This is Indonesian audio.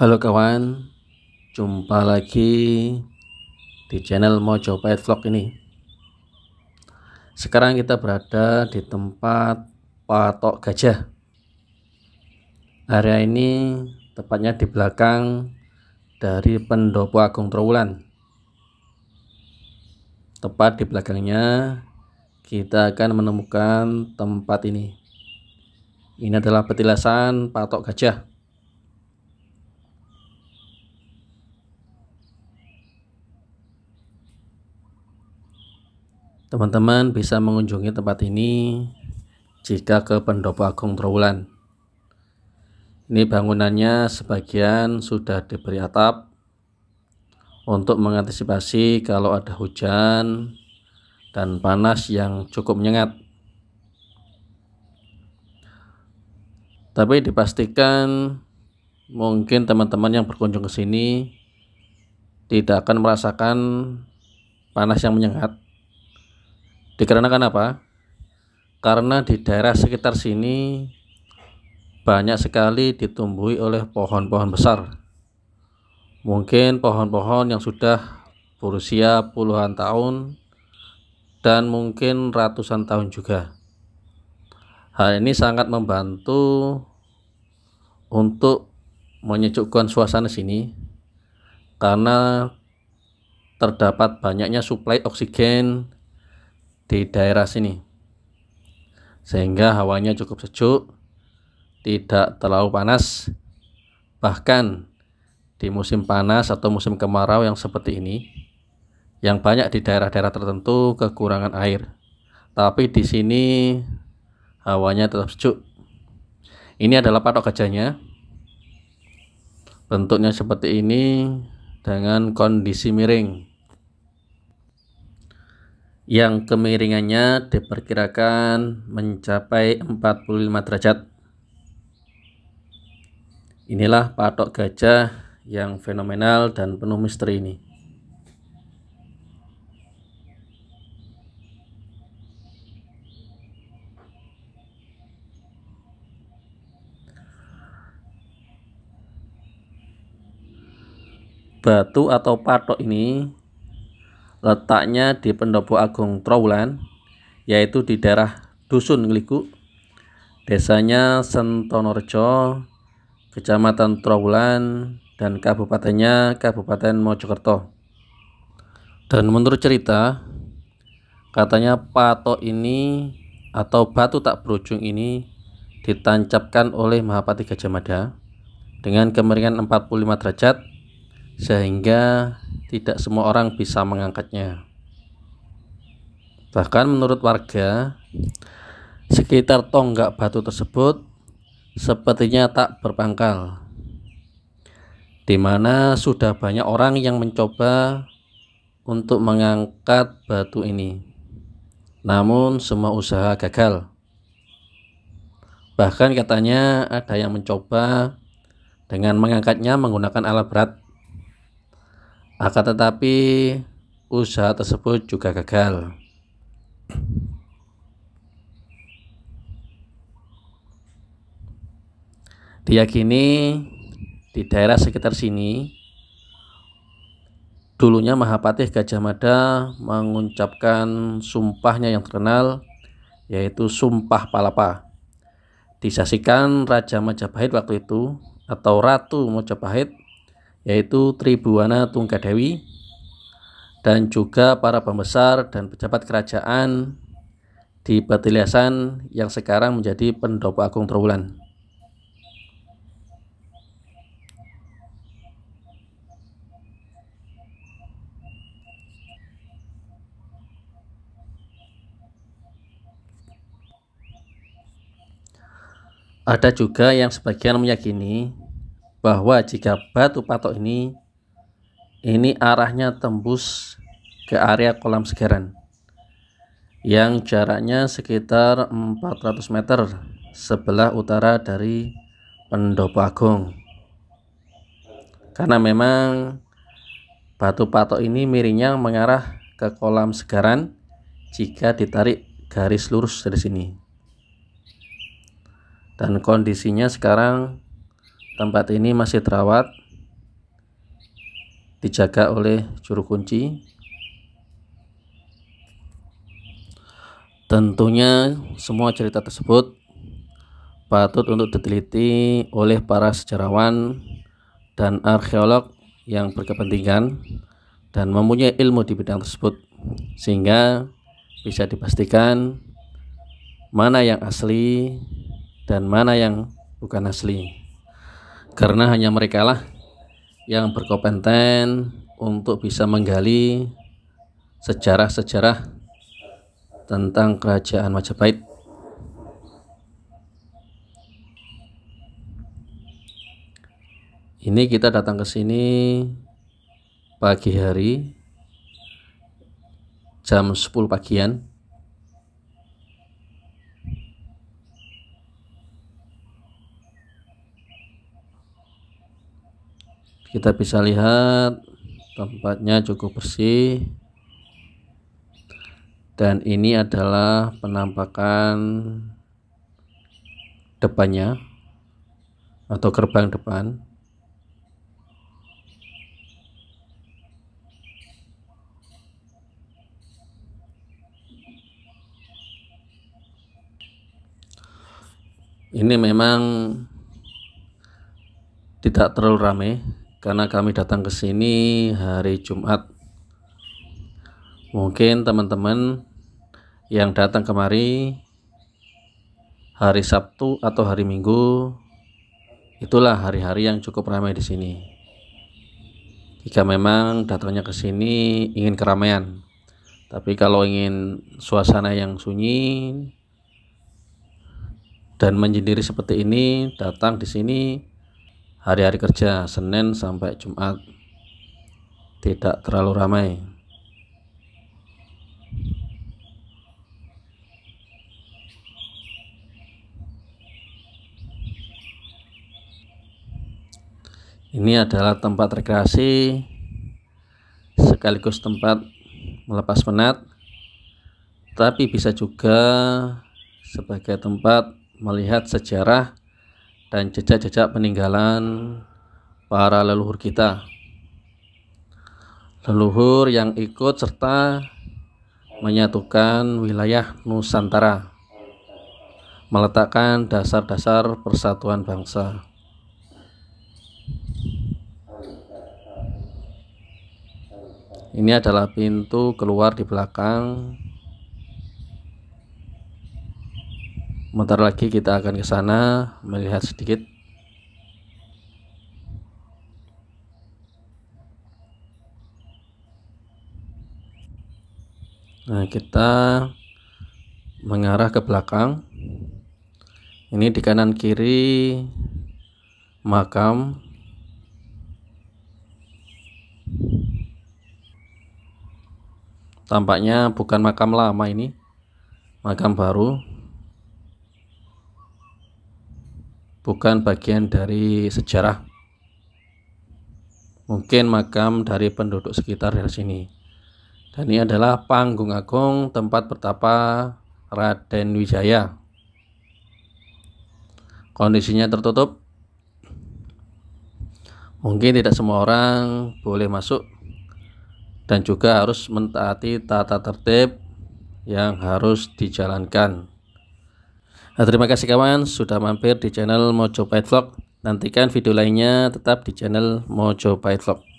Halo kawan, jumpa lagi di channel Mojo Pahit vlog ini. Sekarang kita berada di tempat patok gajah. Area ini tepatnya di belakang dari pendopo Agung Trawulan. Tepat di belakangnya kita akan menemukan tempat ini. Ini adalah petilasan patok gajah Teman-teman bisa mengunjungi tempat ini jika ke Pendopo Agung Trawulan. Ini bangunannya sebagian sudah diberi atap untuk mengantisipasi kalau ada hujan dan panas yang cukup menyengat. Tapi dipastikan mungkin teman-teman yang berkunjung ke sini tidak akan merasakan panas yang menyengat Dikarenakan apa? Karena di daerah sekitar sini banyak sekali ditumbuhi oleh pohon-pohon besar. Mungkin pohon-pohon yang sudah berusia puluhan tahun dan mungkin ratusan tahun juga. Hal ini sangat membantu untuk menyejukkan suasana sini karena terdapat banyaknya suplai oksigen di daerah sini sehingga hawanya cukup sejuk tidak terlalu panas bahkan di musim panas atau musim kemarau yang seperti ini yang banyak di daerah-daerah tertentu kekurangan air tapi di sini hawanya tetap sejuk ini adalah patok gajahnya bentuknya seperti ini dengan kondisi miring yang kemiringannya diperkirakan mencapai 45 derajat. Inilah patok gajah yang fenomenal dan penuh misteri ini. Batu atau patok ini letaknya di Pendopo Agung Trawulan yaitu di daerah Dusun Ngliku desanya Sentonorjo Kecamatan Trawulan dan kabupatennya Kabupaten Mojokerto dan menurut cerita katanya patok ini atau batu tak berujung ini ditancapkan oleh Mahapati Gajah Mada dengan kemiringan 45 derajat sehingga tidak semua orang bisa mengangkatnya. Bahkan menurut warga, sekitar tonggak batu tersebut sepertinya tak berpangkal, di mana sudah banyak orang yang mencoba untuk mengangkat batu ini. Namun semua usaha gagal. Bahkan katanya ada yang mencoba dengan mengangkatnya menggunakan alat berat akan tetapi usaha tersebut juga gagal. Diyakini di daerah sekitar sini dulunya Mahapatih Gajah Mada mengucapkan sumpahnya yang terkenal yaitu Sumpah Palapa. Disaksikan Raja Majapahit waktu itu atau Ratu Majapahit yaitu Tribuana Tunggadewi dan juga para pembesar dan pejabat kerajaan di Batiliasan yang sekarang menjadi Pendopo Agung Trowulan. Ada juga yang sebagian meyakini bahwa jika batu patok ini ini arahnya tembus ke area kolam segaran yang jaraknya sekitar 400 meter sebelah utara dari Pendopo Agung karena memang batu patok ini miringnya mengarah ke kolam segaran jika ditarik garis lurus dari sini dan kondisinya sekarang Tempat ini masih terawat, dijaga oleh juru kunci. Tentunya semua cerita tersebut patut untuk diteliti oleh para sejarawan dan arkeolog yang berkepentingan dan mempunyai ilmu di bidang tersebut sehingga bisa dipastikan mana yang asli dan mana yang bukan asli karena hanya merekalah yang berkompeten untuk bisa menggali sejarah-sejarah tentang kerajaan Majapahit. Ini kita datang ke sini pagi hari jam 10 pagian kita bisa lihat tempatnya cukup bersih dan ini adalah penampakan depannya atau gerbang depan ini memang tidak terlalu ramai karena kami datang ke sini hari Jumat. Mungkin teman-teman yang datang kemari hari Sabtu atau hari Minggu itulah hari-hari yang cukup ramai di sini. Jika memang datangnya ke sini ingin keramaian, tapi kalau ingin suasana yang sunyi dan menyendiri seperti ini, datang di sini hari-hari kerja Senin sampai Jumat tidak terlalu ramai Ini adalah tempat rekreasi sekaligus tempat melepas penat tapi bisa juga sebagai tempat melihat sejarah dan jejak-jejak peninggalan para leluhur kita. Leluhur yang ikut serta menyatukan wilayah Nusantara, meletakkan dasar-dasar persatuan bangsa. Ini adalah pintu keluar di belakang Bentar lagi kita akan ke sana melihat sedikit Nah, kita mengarah ke belakang. Ini di kanan kiri makam Tampaknya bukan makam lama ini, makam baru. bukan bagian dari sejarah. Mungkin makam dari penduduk sekitar dari sini. Dan ini adalah panggung agung tempat bertapa Raden Wijaya. Kondisinya tertutup. Mungkin tidak semua orang boleh masuk dan juga harus mentaati tata tertib yang harus dijalankan. Nah, terima kasih kawan sudah mampir di channel Mojo Pahit Vlog. Nantikan video lainnya tetap di channel Mojo Pahit Vlog.